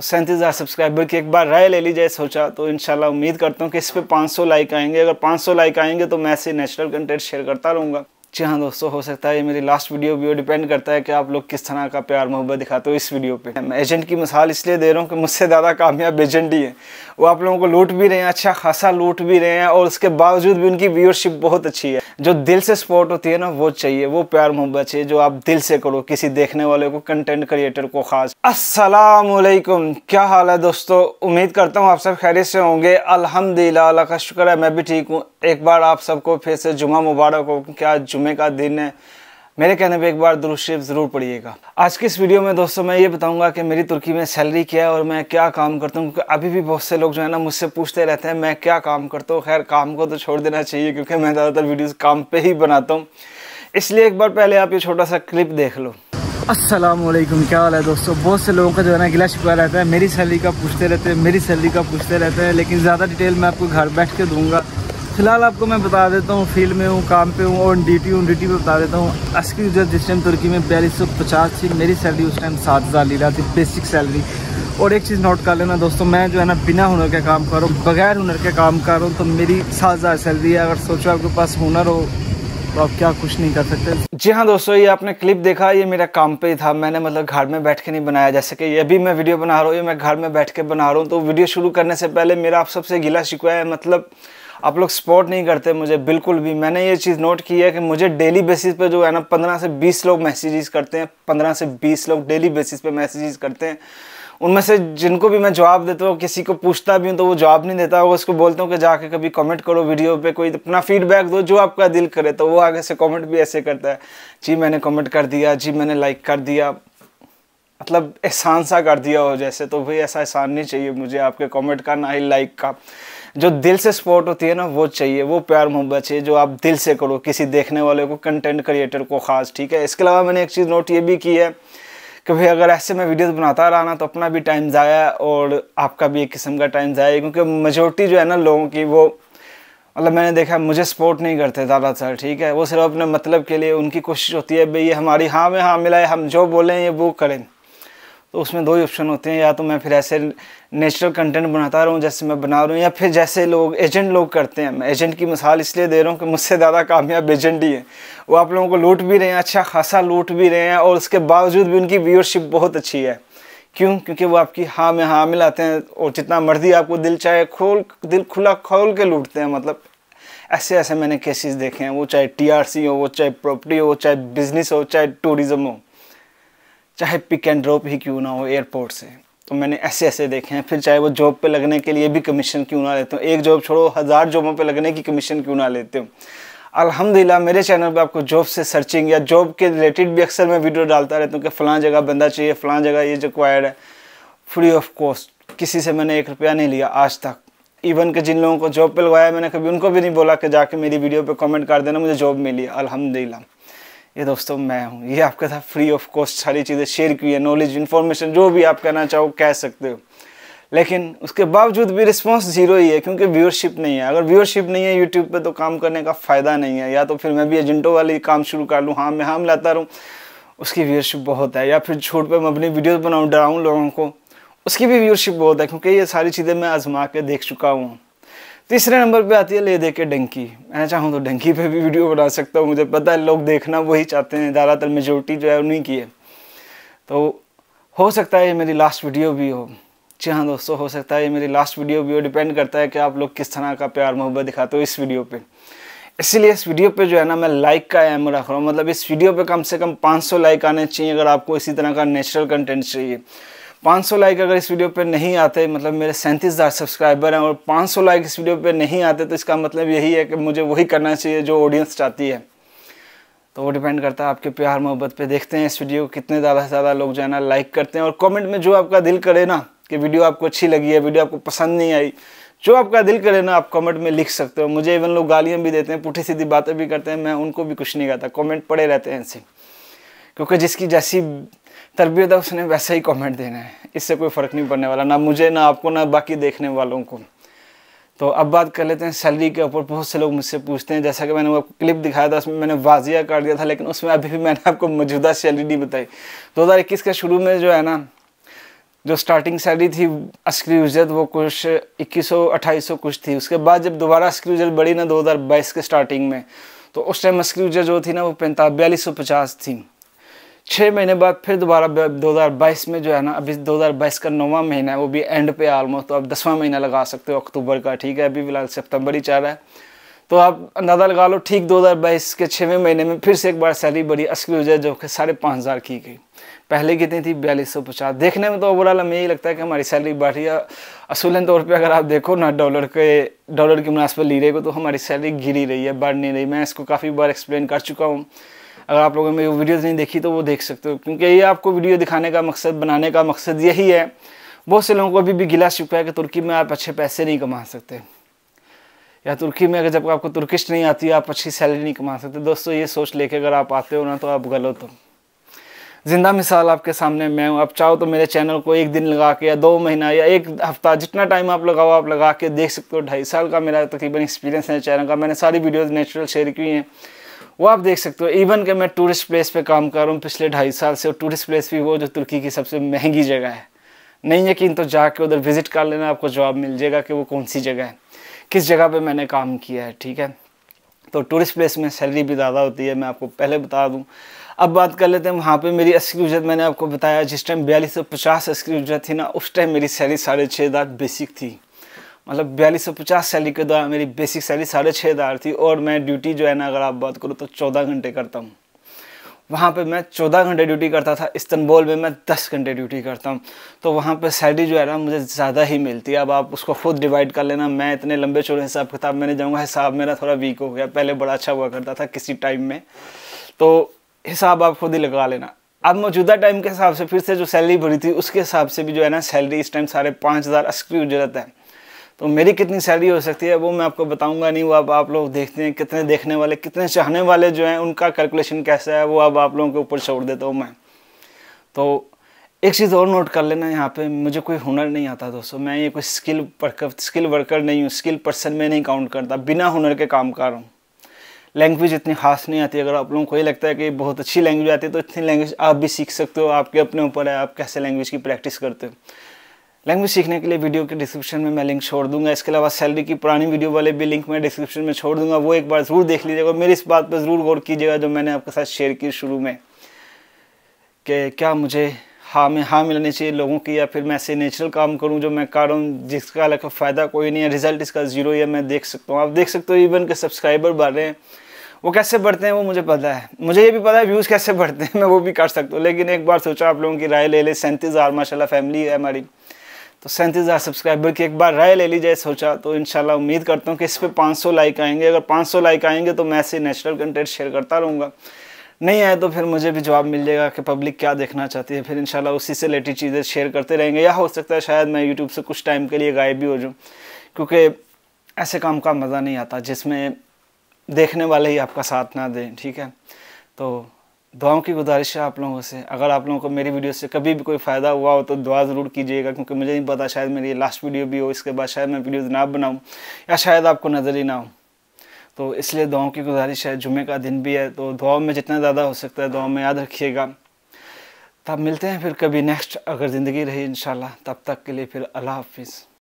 तो सैंतीस हज़ार सब्सक्राइबर की एक बार राय ले ली जाए सोचा तो इन उम्मीद करता हूँ कि इस पर पाँच लाइक आएंगे अगर पाँच लाइक आएंगे तो मैं ऐसे नेचुरल कंटेंट शेयर करता रहूँगा जी हाँ दोस्तों हो सकता है ये मेरी लास्ट वीडियो भी हो डिपेंड करता है कि आप लोग किस तरह का प्यार मोहब्बत दिखाते हो इस वीडियो पे मैं एजेंट की मिसाल इसलिए दे रहा हूँ कि मुझसे ज़्यादा कामयाब एजेंट ही है वो आप लोगों को लूट भी रहे हैं अच्छा खासा लूट भी रहे हैं और उसके बावजूद भी उनकी व्यूअरशिप बहुत अच्छी है जो दिल से सपोर्ट होती है ना वो चाहिए वो प्यार मोहब्बत चाहिए जो आप दिल से करो किसी देखने वाले को कंटेंट क्रिएटर को खास असलकुम क्या हाल है दोस्तों उम्मीद करता हूँ आप सब खैरियत से होंगे अल्हम्दुलिल्लाह का शुक्र है मैं भी ठीक हूँ एक बार आप सबको फिर से जुमा मुबारक हो क्या जुमे का दिन है मेरे कहने पे एक बार दुरुस्त ज़रूर पढ़िएगा आज की इस वीडियो में दोस्तों मैं ये बताऊंगा कि मेरी तुर्की में सैलरी क्या है और मैं क्या काम करता हूँ क्योंकि अभी भी बहुत से लोग जो है ना मुझसे पूछते रहते हैं मैं क्या काम करता हूँ खैर काम को तो छोड़ देना चाहिए क्योंकि मैं ज़्यादातर वीडियोज़ काम पर ही बनाता हूँ इसलिए एक बार पहले आप ये छोटा सा क्लिप देख लो असलम क्या हाल है दोस्तों बहुत से लोगों का जो है ना गिला शिकवा रहता है मेरी सैलरी का पूछते रहते हैं मेरी सैलरी का पूछते रहते हैं लेकिन ज़्यादा डिटेल मैं आपको घर बैठ के दूंगा फिलहाल आपको मैं बता देता हूँ फील्ड में हूँ काम पे हूँ और डी टी हूँ डी बता देता हूँ अस्की उजर जिस टाइम तुर्की में बयालीस सौ पचास थी मेरी सैलरी उस टाइम सात हज़ार लीला थी बेसिक सैलरी और एक चीज़ नोट कर लेना दोस्तों मैं जो है ना बिना हुनर के काम कर रहा हूँ बगैर हुनर के काम कर रहा हूँ तो मेरी सात हज़ार सैलरी है अगर सोचो आपके पास हुनर हो तो आप क्या कुछ नहीं कर सकते जी हाँ दोस्तों ये आपने क्लिप देखा ये मेरा काम पे ही था मैंने मतलब घर में बैठ के नहीं बनाया जैसे कि ये भी मैं वीडियो बना रहा हूँ ये मैं घर में बैठ के बना रहा हूँ तो वीडियो शुरू करने से पहले मेरा आप सबसे गिला शिकवा है मतलब आप लोग सपोर्ट नहीं करते मुझे बिल्कुल भी मैंने ये चीज़ नोट की है कि मुझे डेली बेसिस पे जो है ना पंद्रह से बीस लोग मैसेजेस करते हैं पंद्रह से बीस लोग डेली बेसिस पे मैसेजेस करते हैं उनमें से जिनको भी मैं जवाब देता हूँ किसी को पूछता भी हूँ तो वो जवाब नहीं देता वो उसको बोलता हूँ कि जाके कभी कमेंट करो वीडियो पे कोई अपना फीडबैक दो जो आपका दिल करे तो वो आगे से कमेंट भी ऐसे करता है जी मैंने कमेंट कर दिया जी मैंने लाइक कर दिया मतलब एहसान सा कर दिया हो जैसे तो भाई ऐसा एहसान नहीं चाहिए मुझे आपके कमेंट का ना ही लाइक का जो दिल से सपोर्ट होती है ना वो चाहिए वो प्यार मोहब्बत चाहिए जो आप दिल से करो किसी देखने वाले को कंटेंट क्रिएटर को ख़ास ठीक है इसके अलावा मैंने एक चीज़ नोट ये भी की है कि भाई अगर ऐसे मैं वीडियोस बनाता रहा ना तो अपना भी टाइम ज़ाया और आपका भी एक किस्म का टाइम ज़ाया क्योंकि मेजोरिटी जो है ना लोगों की वो मतलब मैंने देखा मुझे सपोर्ट नहीं करते ज़्यादातर ठीक है वो सिर्फ अपने मतलब के लिए उनकी कोशिश होती है भाई ये हमारी हाँ में हाँ मिलाए हम जो बोलें ये वो करें तो उसमें दो ही ऑप्शन होते हैं या तो मैं फिर ऐसे नेचुरल कंटेंट बनाता रहूँ जैसे मैं बना रहा हूँ या फिर जैसे लोग एजेंट लोग करते हैं मैं एजेंट की मिसाल इसलिए दे रहा हूँ कि मुझसे ज़्यादा कामयाब एजेंट ही है वो आप लोगों को लूट भी रहे हैं अच्छा खासा लूट भी रहे हैं और उसके बावजूद भी उनकी व्यूअरशिप बहुत अच्छी है क्यों क्योंकि वो आपकी हाँ में हाँ मिलाते हैं और जितना मर्जी आपको दिल चाहे खोल दिल खुला खोल के लूटते हैं मतलब ऐसे ऐसे मैंने केसेस देखे हैं वो चाहे टीआरसी हो वो चाहे प्रॉपर्टी हो चाहे बिजनेस हो चाहे टूरिज़्म हो चाहे पिक एंड ड्रॉप ही क्यों ना हो एयरपोर्ट से तो मैंने ऐसे ऐसे देखे हैं फिर चाहे वो जॉब पे लगने के लिए भी कमीशन क्यों ना लेते हो एक जॉब छोड़ो हज़ार जॉबों पे लगने की कमीशन क्यों ना लेते हो अल्हम्दुलिल्लाह मेरे चैनल पे आपको जॉब से सर्चिंग या जॉब के रिलेटेड भी अक्सर मैं वीडियो डालता रहता हूँ कि फ़लाँ जगह बंदा चाहिए फ़लाँ जगह ये रिक्वायर्ड है फ्री ऑफ कॉस्ट किसी से मैंने एक रुपया नहीं लिया आज तक इवन के जिन लोगों को जॉब पर लगवाया मैंने कभी उनको भी नहीं बोला कि जाके मेरी वीडियो पर कॉमेंट कर देना मुझे जॉब मिली अलहमदिल्ला ये दोस्तों मैं हूँ ये आपके साथ फ्री ऑफ कॉस्ट सारी चीज़ें शेयर की है नॉलेज इन्फॉर्मेशन जो भी आप कहना चाहो कह सकते हो लेकिन उसके बावजूद भी रिस्पॉन्स जीरो ही है क्योंकि व्यूअरशिप नहीं है अगर व्यूअरशिप नहीं है यूट्यूब पर तो काम करने का फ़ायदा नहीं है या तो फिर मैं भी एजेंटों वाले काम शुरू कर लूँ हाँ मैं हम लाता रहूँ उसकी व्यूअरशिप बहुत है या फिर छोट पर मैं अपनी वीडियोज़ बनाऊँ डराऊँ लोगों को उसकी भी व्यूअरशिप बहुत है क्योंकि ये सारी चीज़ें मैं आजमा के देख चुका हूँ तीसरे नंबर पे आती है ले दे के डंकी मैं चाहूँ तो डंकी पे भी वीडियो बना सकता हूँ मुझे पता है लोग देखना वही चाहते हैं ज़्यादातर मेजोरिटी जो है उन्हीं की है तो हो सकता है ये मेरी लास्ट वीडियो भी हो जी हाँ दोस्तों हो सकता है ये मेरी लास्ट वीडियो भी हो डिपेंड करता है कि आप लोग किस तरह का प्यार मोहब्बत दिखाते हो इस वीडियो पर इसीलिए इस वीडियो पे जो है ना मैं लाइक का एम रख रहा हूँ मतलब इस वीडियो पे कम से कम 500 लाइक आने चाहिए अगर आपको इसी तरह का नेचुरल कंटेंट चाहिए 500 लाइक अगर इस वीडियो पर नहीं आते मतलब मेरे सैंतीस हज़ार सब्सक्राइबर हैं और 500 लाइक इस वीडियो पर नहीं आते तो इसका मतलब यही है कि मुझे वही करना चाहिए जो ऑडियंस चाहती है तो वो डिपेंड करता है आपके प्यार मोहब्बत पे देखते हैं इस वीडियो को कितने ज़्यादा से ज़्यादा लोग जाना लाइक करते हैं और कॉमेंट में जो आपका दिल करे ना कि वीडियो आपको अच्छी लगी है वीडियो आपको पसंद नहीं आई जो आपका दिल करे ना आप कमेंट में लिख सकते हो मुझे इवन लोग गालियाँ भी देते हैं पुठी सीधी बातें भी करते हैं मैं उनको भी कुछ नहीं कहता कमेंट पड़े रहते हैं इनसे क्योंकि जिसकी जैसी तरबियत है उसने वैसा ही कमेंट देना है इससे कोई फ़र्क नहीं पड़ने वाला ना मुझे ना आपको ना बाकी देखने वालों को तो अब बात कर लेते हैं सैलरी के ऊपर बहुत से लोग मुझसे पूछते हैं जैसा कि मैंने वो क्लिप दिखाया था उसमें मैंने वाजिया कर दिया था लेकिन उसमें अभी भी मैंने आपको मौजूदा सैलरी नहीं बताई इक्कीस के शुरू में जो है ना जो स्टार्टिंग सैलरी थी अस्क्री उजरत वो कुछ इक्कीस सौ अट्ठाईस सौ कुछ थी उसके बाद जब दोबारा अस्क्री उजरत बढ़ी ना 2022 के स्टार्टिंग में तो उस टाइम अस्क्री उजरत जो थी ना वो पैंता बयालीस सौ पचास थी छः महीने बाद फिर दोबारा 2022 में जो है ना अभी 2022 का नौवा महीना है वो भी एंड पे आलमोस्ट तो आप दसवां महीना लगा सकते हो अक्टूबर का ठीक है अभी फिलहाल सितंबर ही चल रहा है तो आप अंदाज़ा लगा लो ठीक 2022 के छवें महीने में फिर से एक बार सैलरी बढ़ी असली हो जाए जो कि साढ़े पाँच हज़ार की गई पहले कितनी थी बयालीस सौ पचास देखने में तो ओवरऑल हमें यही लगता है कि हमारी सैलरी बढ़ रही है असूलन तौर पे अगर आप देखो ना डॉलर के डॉलर के ली रहे को तो हमारी सैलरी गिरी रही है बढ़ नहीं रही मैं इसको काफ़ी बार एक्सप्लेन कर चुका हूँ अगर आप लोगों ने मेरी वीडियोज़ नहीं देखी तो वो देख सकते हो क्योंकि ये आपको वीडियो दिखाने का मकसद बनाने का मकसद यही है बहुत से लोगों को अभी भी गिला चुका है कि तुर्की में आप अच्छे पैसे नहीं कमा सकते या तुर्की में अगर जब आपको तुर्किश नहीं आती आप अच्छी सैलरी नहीं कमा सकते दोस्तों ये सोच लेके अगर आप आते हो ना तो आप गलत हो ज़िंदा मिसाल आपके सामने मैं हूँ आप चाहो तो मेरे चैनल को एक दिन लगा के या दो महीना या एक हफ्ता जितना टाइम आप लगाओ आप लगा के देख सकते हो ढाई साल का मेरा तकरीबन एक्सपीरियंस है चैनल का मैंने सारी वीडियोज़ नेचुरल शेयर की हैं वो आप देख सकते हो इवन कि मैं टूरिस्ट प्लेस पे काम कर रहा हूँ पिछले ढाई साल से और टूरिस्ट प्लेस भी वो जो तुर्की की सबसे महंगी जगह है नहीं यकीन तो जाके उधर विज़िट कर लेना आपको जवाब मिल जाएगा कि वो कौन सी जगह है किस जगह पे मैंने काम किया है ठीक है तो टूरिस्ट प्लेस में सैलरी भी ज़्यादा होती है मैं आपको पहले बता दूँ अब बात कर लेते हैं वहाँ पे मेरी असली उजरत मैंने आपको बताया जिस टाइम बयालीस सौ पचास असली उजरत थी ना उस टाइम मेरी सैलरी साढ़े छः हज़ार बेसिक थी मतलब बयालीस सौ पचास सैलरी के द्वारा मेरी बेसिक सैलरी साढ़े छः हज़ार थी और मैं ड्यूटी जो है ना अगर आप बात करो तो चौदह घंटे करता हूँ वहाँ पे मैं चौदह घंटे ड्यूटी करता था इस्तनबोल में मैं दस घंटे ड्यूटी करता हूँ तो वहाँ पे सैलरी जो है ना मुझे ज़्यादा ही मिलती है अब आप उसको खुद डिवाइड कर लेना मैं इतने लंबे चौड़े हिसाब किताब मैंने जाऊँगा हिसाब मेरा थोड़ा वीक हो गया पहले बड़ा अच्छा हुआ करता था किसी टाइम में तो हिसाब आप खुद ही लगा लेना अब मौजूदा टाइम के हिसाब से फिर से जो सैलरी भरी थी उसके हिसाब से भी जो है ना सैलरी इस टाइम साढ़े पाँच हज़ार अस्क्री उजरत है तो मेरी कितनी सैलरी हो सकती है वो मैं आपको बताऊंगा नहीं वो अब आप लोग देखते हैं कितने देखने वाले कितने चाहने वाले जो हैं उनका कैलकुलेशन कैसा है वो अब आप लोगों के ऊपर छोड़ देता हूँ मैं तो एक चीज़ और नोट कर लेना यहाँ पे मुझे कोई हुनर नहीं आता दोस्तों मैं ये कोई स्किल वर्कर स्किल वर्कर नहीं हूँ स्किल पर्सन में नहीं काउंट करता बिना हुनर के काम कर रहा हूँ लैंग्वेज इतनी खास नहीं आती अगर आप लोगों को ये लगता है कि बहुत अच्छी लैंग्वेज आती है तो इतनी लैंग्वेज आप भी सीख सकते हो आपके अपने ऊपर है आप कैसे लैंग्वेज की प्रैक्टिस करते हो लैंग्वेज सीखने के लिए वीडियो के डिस्क्रिप्शन में मैं लिंक छोड़ दूंगा इसके अलावा सैलरी की पुरानी वीडियो वाले भी लिंक मैं डिस्क्रिप्शन में छोड़ दूंगा वो एक बार ज़रूर देख लीजिएगा मेरी इस बात पर ज़रूर गौर कीजिएगा जो मैंने आपके साथ शेयर की शुरू में कि क्या मुझे हाँ में हाँ मिलनी चाहिए लोगों की या फिर मैं ऐसे नेचुरल काम करूँ जो मैं कर रहा हूँ जिसका अलग फ़ायदा कोई नहीं है रिजल्ट इसका ज़ीरो या मैं देख सकता हूँ आप देख सकते हो इवन के सब्सक्राइबर बढ़ रहे हैं वो कैसे बढ़ते हैं वो मुझे पता है मुझे ये भी पता है व्यूज़ कैसे बढ़ते हैं मैं वो भी कर सकता हूँ लेकिन एक बार सोचा आप लोगों की राय ले ले सैंतीस हज़ार माशाला फैमिली है हमारी तो सैंतीस हज़ार सब्सक्राइबर की एक बार राय ले ली जाए सोचा तो इन उम्मीद करता हूँ कि इस पर पाँच सौ लाइक आएंगे अगर पाँच सौ लाइक आएंगे तो मैं ऐसे नेचुरल कंटेंट शेयर करता रहूँगा नहीं आए तो फिर मुझे भी जवाब मिल जाएगा कि पब्लिक क्या देखना चाहती है फिर इंशाल्लाह उसी से रिलेटेड चीज़ें शेयर करते रहेंगे या हो सकता है शायद मैं यूट्यूब से कुछ टाइम के लिए गायब भी हो जाऊँ क्योंकि ऐसे काम का मज़ा नहीं आता जिसमें देखने वाले ही आपका साथ ना दें ठीक है तो दुआओं की गुजारिश है आप लोगों से अगर आप लोगों को मेरी वीडियो से कभी भी कोई फ़ायदा हुआ हो तो दुआ ज़रूर कीजिएगा क्योंकि मुझे नहीं पता शायद मेरी लास्ट वीडियो भी हो इसके बाद शायद मैं वीडियोज़ ना बनाऊँ या शायद आपको नज़र ही ना हो तो इसलिए दुआओं की गुजारिश है जुमे का दिन भी है तो दुआओं में जितना ज़्यादा हो सकता है दुआओं में याद रखिएगा तब मिलते हैं फिर कभी नेक्स्ट अगर ज़िंदगी रही इन तब तक के लिए फिर अल्लाह हाफिज़